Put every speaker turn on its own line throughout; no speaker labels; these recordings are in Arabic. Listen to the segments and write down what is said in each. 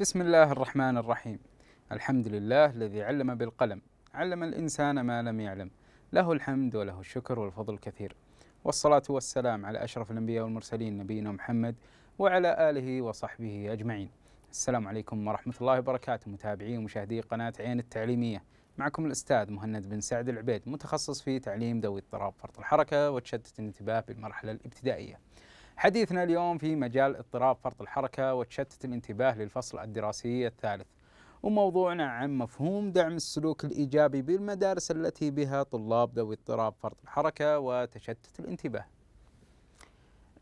بسم الله الرحمن الرحيم الحمد لله الذي علم بالقلم علم الإنسان ما لم يعلم له الحمد وله الشكر والفضل الكثير والصلاة والسلام على أشرف الأنبياء والمرسلين نبينا محمد وعلى آله وصحبه أجمعين السلام عليكم ورحمة الله وبركاته متابعي ومشاهدي قناة عين التعليمية معكم الأستاذ مهند بن سعد العبيد متخصص في تعليم ذوي اضطراب فرط الحركة وتشتت الانتباه بالمرحلة الابتدائية حديثنا اليوم في مجال اضطراب فرط الحركة وتشتت الانتباه للفصل الدراسي الثالث وموضوعنا عن مفهوم دعم السلوك الإيجابي بالمدارس التي بها طلاب ذوي اضطراب فرط الحركة وتشتت الانتباه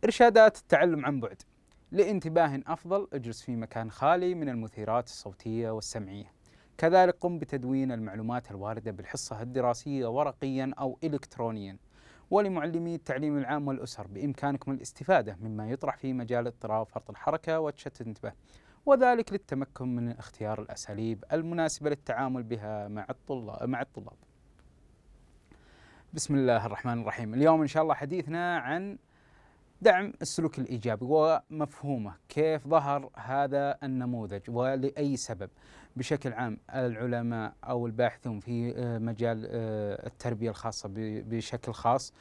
إرشادات التعلم عن بعد لانتباه أفضل اجلس في مكان خالي من المثيرات الصوتية والسمعية كذلك قم بتدوين المعلومات الواردة بالحصة الدراسية ورقيا أو إلكترونيا ولمعلمي التعليم العام والأسر بإمكانكم الاستفادة مما يطرح في مجال اضطراب فرط الحركة وتشتت انتباه وذلك للتمكن من اختيار الأساليب المناسبة للتعامل بها مع الطلاب مع الطلاب. بسم الله الرحمن الرحيم، اليوم إن شاء الله حديثنا عن دعم السلوك الايجابي ومفهومه كيف ظهر هذا النموذج ولاي سبب بشكل عام العلماء او الباحثون في آه، مجال آه، التربيه الخاصه بشكل خاص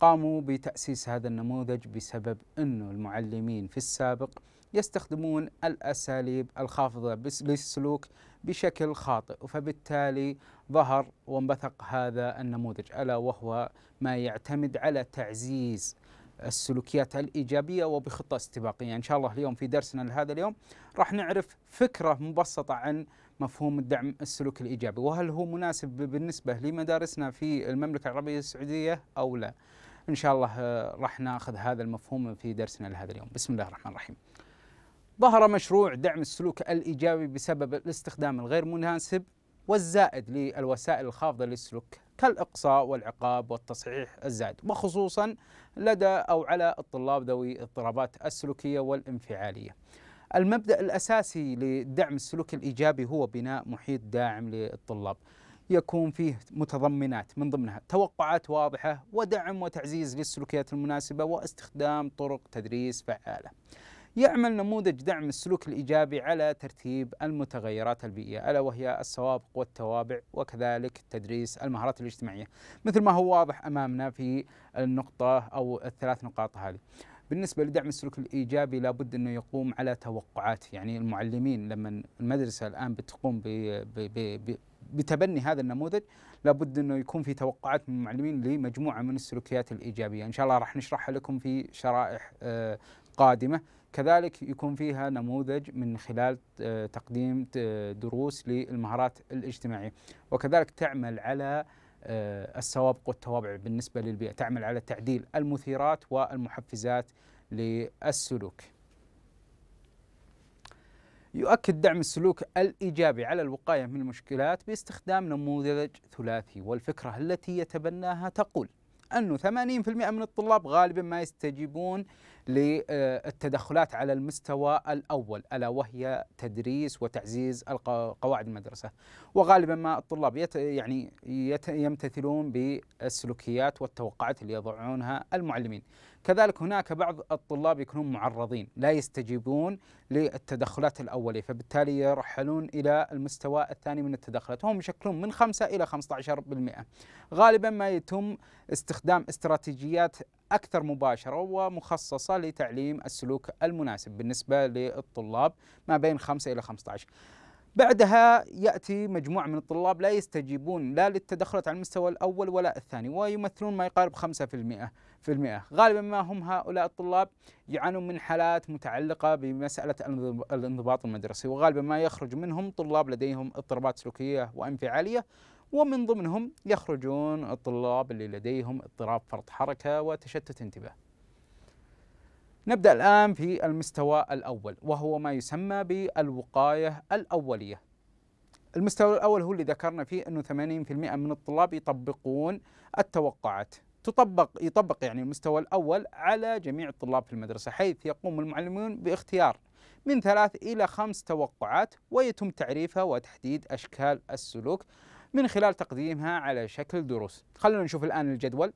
قاموا بتاسيس هذا النموذج بسبب انه المعلمين في السابق يستخدمون الاساليب الخافضه للسلوك بشكل خاطئ فبالتالي ظهر وانبثق هذا النموذج الا وهو ما يعتمد على تعزيز السلوكيات الإيجابية وبخطة استباقية إن شاء الله اليوم في درسنا لهذا اليوم راح نعرف فكرة مبسطة عن مفهوم الدعم السلوك الإيجابي وهل هو مناسب بالنسبة لمدارسنا في المملكة العربية السعودية أو لا إن شاء الله آه، راح ناخذ هذا المفهوم في درسنا لهذا اليوم بسم الله الرحمن الرحيم ظهر مشروع دعم السلوك الإيجابي بسبب الاستخدام الغير مناسب والزائد للوسائل الخافضة للسلوك كالإقصاء والعقاب والتصحيح الزائد وخصوصا لدى أو على الطلاب ذوي اضطرابات السلوكية والانفعالية المبدأ الأساسي لدعم السلوك الإيجابي هو بناء محيط داعم للطلاب يكون فيه متضمنات من ضمنها توقعات واضحة ودعم وتعزيز للسلوكيات المناسبة واستخدام طرق تدريس فعالة يعمل نموذج دعم السلوك الإيجابي على ترتيب المتغيرات البيئية ألا وهي السوابق والتوابع وكذلك تدريس المهارات الاجتماعية مثل ما هو واضح أمامنا في النقطة أو الثلاث نقاط هذه بالنسبة لدعم السلوك الإيجابي لابد أنه يقوم على توقعات يعني المعلمين لما المدرسة الآن بتقوم بـ بـ بـ بتبني هذا النموذج لابد انه يكون في توقعات من المعلمين لمجموعه من السلوكيات الايجابيه، ان شاء الله راح نشرحها لكم في شرائح آه، قادمة كذلك يكون فيها نموذج من خلال آه، تقديم آه، دروس للمهارات الاجتماعية وكذلك تعمل على آه، السوابق والتوابع بالنسبة للبيئة تعمل على تعديل المثيرات والمحفزات للسلوك يؤكد دعم السلوك الإيجابي على الوقاية من المشكلات باستخدام نموذج ثلاثي والفكرة التي يتبناها تقول أنه 80% من الطلاب غالبا ما يستجيبون للتدخلات على المستوى الأول ألا وهي تدريس وتعزيز قواعد المدرسة وغالبا ما الطلاب يت يعني يت يمتثلون بالسلوكيات والتوقعات اللي يضعونها المعلمين كذلك هناك بعض الطلاب يكونون معرضين لا يستجيبون للتدخلات الأولية فبالتالي يرحلون إلى المستوى الثاني من التدخلات وهم يشكلون من 5 إلى 15% غالبا ما يتم استخدام استراتيجيات أكثر مباشرة ومخصصة لتعليم السلوك المناسب بالنسبة للطلاب ما بين 5 إلى 15 بعدها يأتي مجموعة من الطلاب لا يستجيبون لا للتدخلات على المستوى الأول ولا الثاني ويمثلون ما يقارب 5% في المئة غالبا ما هم هؤلاء الطلاب يعانون من حالات متعلقة بمسألة الانضباط المدرسي وغالبا ما يخرج منهم طلاب لديهم اضطرابات سلوكية وانفعالية ومن ضمنهم يخرجون الطلاب اللي لديهم اضطراب فرط حركة وتشتت انتباه نبدأ الآن في المستوى الأول وهو ما يسمى بالوقاية الأولية المستوى الأول هو اللي ذكرنا فيه أنه 80% من الطلاب يطبقون التوقعات تطبق يطبق يعني المستوى الأول على جميع الطلاب في المدرسة حيث يقوم المعلمون باختيار من ثلاث إلى خمس توقعات ويتم تعريفها وتحديد أشكال السلوك من خلال تقديمها على شكل دروس خلونا نشوف الآن الجدول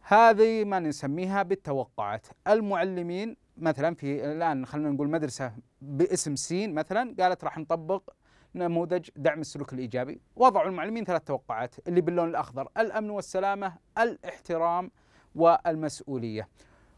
هذه ما نسميها بالتوقعات المعلمين مثلا في الآن خلينا نقول مدرسة باسم سين مثلا قالت راح نطبق نموذج دعم السلوك الإيجابي وضعوا المعلمين ثلاث توقعات اللي باللون الأخضر الأمن والسلامة الاحترام والمسؤولية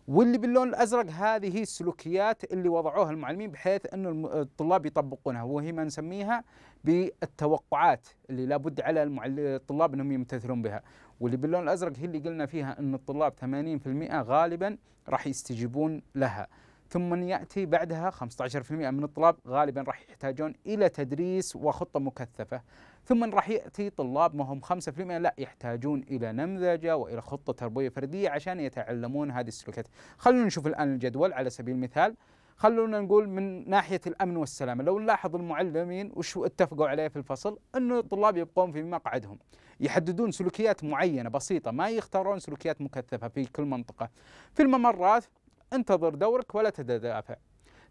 واللي باللون الازرق هذه هي السلوكيات اللي وضعوها المعلمين بحيث انه الطلاب يطبقونها وهي ما نسميها بالتوقعات اللي لابد على الطلاب انهم يمتثلون بها واللي باللون الازرق هي اللي قلنا فيها ان الطلاب 80% غالبا راح يستجيبون لها ثم ياتي بعدها 15% من الطلاب غالبا راح يحتاجون الى تدريس وخطه مكثفه ثم راح ياتي طلاب ما هم 5% لا يحتاجون الى نمذجه والى خطه تربويه فرديه عشان يتعلمون هذه السلوكيات. خلونا نشوف الان الجدول على سبيل المثال. خلونا نقول من ناحيه الامن والسلامه، لو نلاحظ المعلمين وش اتفقوا عليه في الفصل؟ انه الطلاب يبقون في مقعدهم، يحددون سلوكيات معينه بسيطه، ما يختارون سلوكيات مكثفه في كل منطقه. في الممرات انتظر دورك ولا تتدافع.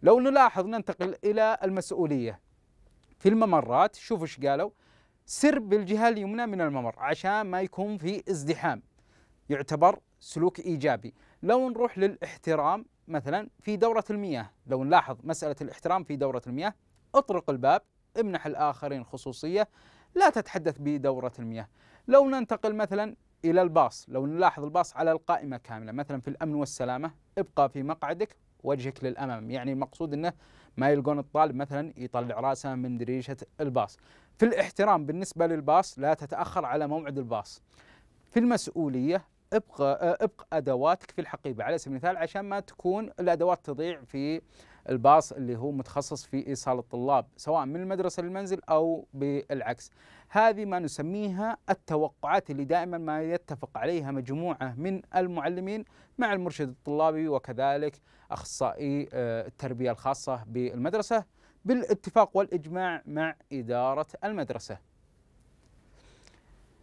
لو نلاحظ ننتقل الى المسؤوليه. في الممرات شوفوا ايش قالوا سر بالجهة اليمنى من الممر عشان ما يكون في ازدحام يعتبر سلوك إيجابي لو نروح للاحترام مثلا في دورة المياه لو نلاحظ مسألة الاحترام في دورة المياه اطرق الباب امنح الآخرين خصوصية لا تتحدث بدورة المياه لو ننتقل مثلا إلى الباص لو نلاحظ الباص على القائمة كاملة مثلا في الأمن والسلامة ابقى في مقعدك وجهك للامام يعني المقصود انه ما يلقون الطالب مثلا يطلع راسه من دريشه الباص في الاحترام بالنسبه للباص لا تتاخر على موعد الباص في المسؤوليه ابقى ابق ادواتك في الحقيبه على سبيل المثال عشان ما تكون الادوات تضيع في الباص اللي هو متخصص في ايصال الطلاب سواء من المدرسه للمنزل او بالعكس هذه ما نسميها التوقعات اللي دائما ما يتفق عليها مجموعة من المعلمين مع المرشد الطلابي وكذلك أخصائي آه، التربية الخاصة بالمدرسة بالاتفاق والإجماع مع إدارة المدرسة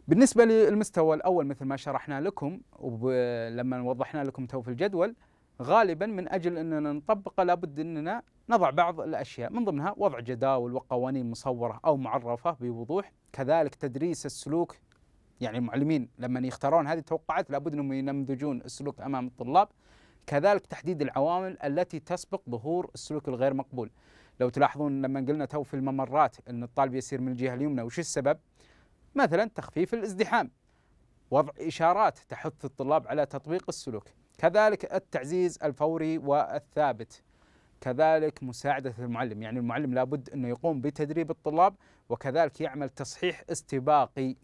بالنسبة للمستوى الأول مثل ما شرحنا لكم ولما وضحنا لكم تو في الجدول غالبا من اجل اننا نطبقه لابد اننا نضع بعض الاشياء من ضمنها وضع جداول وقوانين مصوره او معرفه بوضوح، كذلك تدريس السلوك يعني المعلمين لما يختارون هذه التوقعات لابد انهم ينمذجون السلوك امام الطلاب، كذلك تحديد العوامل التي تسبق ظهور السلوك الغير مقبول. لو تلاحظون لما قلنا تو في الممرات ان الطالب يسير من الجهه اليمنى وش السبب؟ مثلا تخفيف الازدحام وضع اشارات تحث الطلاب على تطبيق السلوك كذلك التعزيز الفوري والثابت كذلك مساعدة المعلم يعني المعلم لابد أنه يقوم بتدريب الطلاب وكذلك يعمل تصحيح استباقي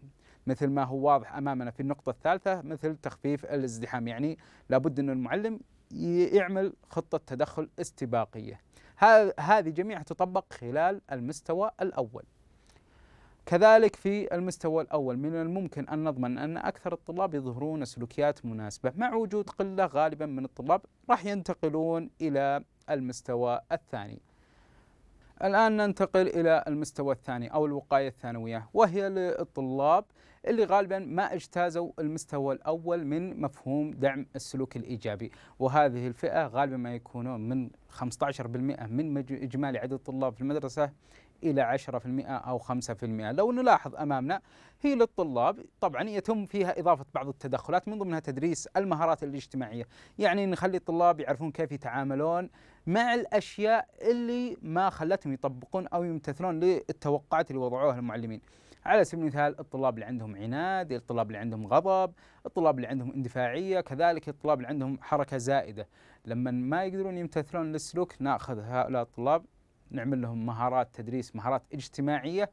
مثل ما هو واضح أمامنا في النقطة الثالثة مثل تخفيف الازدحام يعني لابد أن المعلم يعمل خطة تدخل استباقية هذه جميعها تطبق خلال المستوى الأول كذلك في المستوى الأول من الممكن أن نضمن أن أكثر الطلاب يظهرون سلوكيات مناسبة مع وجود قلة غالبا من الطلاب راح ينتقلون إلى المستوى الثاني الآن ننتقل إلى المستوى الثاني أو الوقاية الثانوية وهي للطلاب اللي غالبا ما اجتازوا المستوى الأول من مفهوم دعم السلوك الإيجابي وهذه الفئة غالبا ما يكونون من 15% من إجمالي عدد الطلاب في المدرسة إلى 10% أو 5% لو نلاحظ أمامنا هي للطلاب طبعا يتم فيها إضافة بعض التدخلات من ضمنها تدريس المهارات الاجتماعية يعني نخلي الطلاب يعرفون كيف يتعاملون مع الأشياء اللي ما خلتهم يطبقون أو يمتثلون للتوقعات اللي وضعوها المعلمين على سبيل المثال الطلاب اللي عندهم عناد الطلاب اللي عندهم غضب الطلاب اللي عندهم اندفاعية كذلك الطلاب اللي عندهم حركة زائدة لما ما يقدرون يمتثلون للسلوك ناخذ هؤلاء الطلاب نعمل لهم مهارات تدريس مهارات اجتماعيه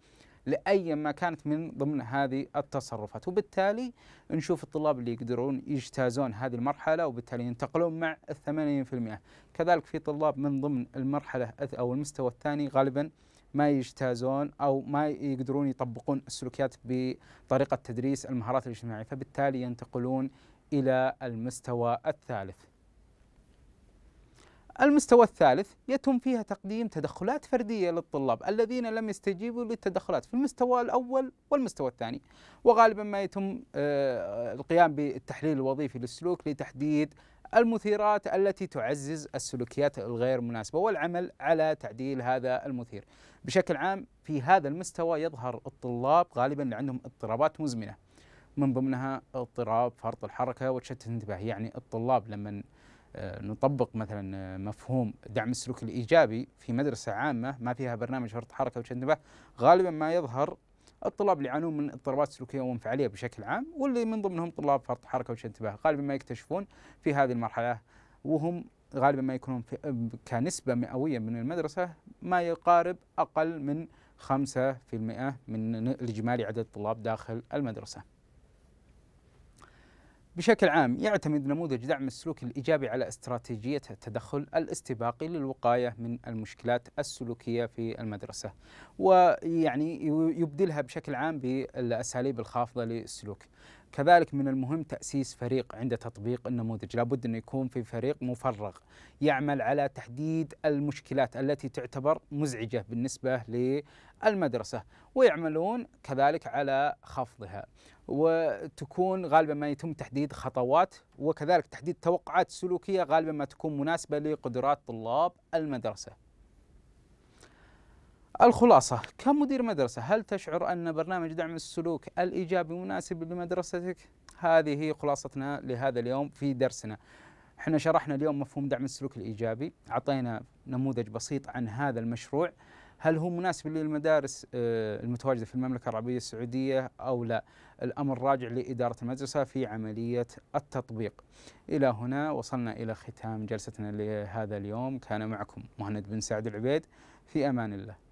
لاي ما كانت من ضمن هذه التصرفات وبالتالي نشوف الطلاب اللي يقدرون يجتازون هذه المرحله وبالتالي ينتقلون مع ال 80% كذلك في طلاب من ضمن المرحله او المستوى الثاني غالبا ما يجتازون او ما يقدرون يطبقون السلوكيات بطريقه تدريس المهارات الاجتماعيه فبالتالي ينتقلون الى المستوى الثالث المستوى الثالث يتم فيها تقديم تدخلات فردية للطلاب الذين لم يستجيبوا للتدخلات في المستوى الأول والمستوى الثاني وغالبا ما يتم آه، القيام بالتحليل الوظيفي للسلوك لتحديد المثيرات التي تعزز السلوكيات الغير مناسبة والعمل على تعديل هذا المثير بشكل عام في هذا المستوى يظهر الطلاب غالبا اللي عندهم اضطرابات مزمنة من ضمنها اضطراب فرط الحركة وتشتت الانتباه يعني الطلاب لما آه، نطبق مثلا آه، مفهوم دعم السلوك الايجابي في مدرسه عامه ما فيها برنامج فرط حركه وجه انتباه غالبا ما يظهر الطلاب اللي يعانون من اضطرابات سلوكيه وانفعاليه بشكل عام واللي من ضمنهم طلاب فرط حركه وجه انتباه غالبا ما يكتشفون في هذه المرحله وهم غالبا ما يكونون في كنسبه مئويه من المدرسه ما يقارب اقل من 5% من الاجمالي عدد الطلاب داخل المدرسه. بشكل عام يعتمد نموذج دعم السلوك الإيجابي على استراتيجية التدخل الاستباقي للوقاية من المشكلات السلوكية في المدرسة ويعني يبدلها بشكل عام بالأساليب الخافضة للسلوك كذلك من المهم تأسيس فريق عند تطبيق النموذج لابد أن يكون في فريق مفرغ يعمل على تحديد المشكلات التي تعتبر مزعجة بالنسبة المدرسة ويعملون كذلك على خفضها وتكون غالبا ما يتم تحديد خطوات وكذلك تحديد توقعات سلوكية غالبا ما تكون مناسبة لقدرات طلاب المدرسة الخلاصة كمدير مدرسة هل تشعر أن برنامج دعم السلوك الإيجابي مناسب لمدرستك؟ هذه هي خلاصتنا لهذا اليوم في درسنا احنا شرحنا اليوم مفهوم دعم السلوك الإيجابي أعطينا نموذج بسيط عن هذا المشروع هل هو مناسب للمدارس آه، المتواجده في المملكه العربيه السعوديه او لا؟ الامر راجع لاداره المدرسه في عمليه التطبيق. الى هنا وصلنا الى ختام جلستنا لهذا اليوم، كان معكم مهند بن سعد العبيد في امان الله.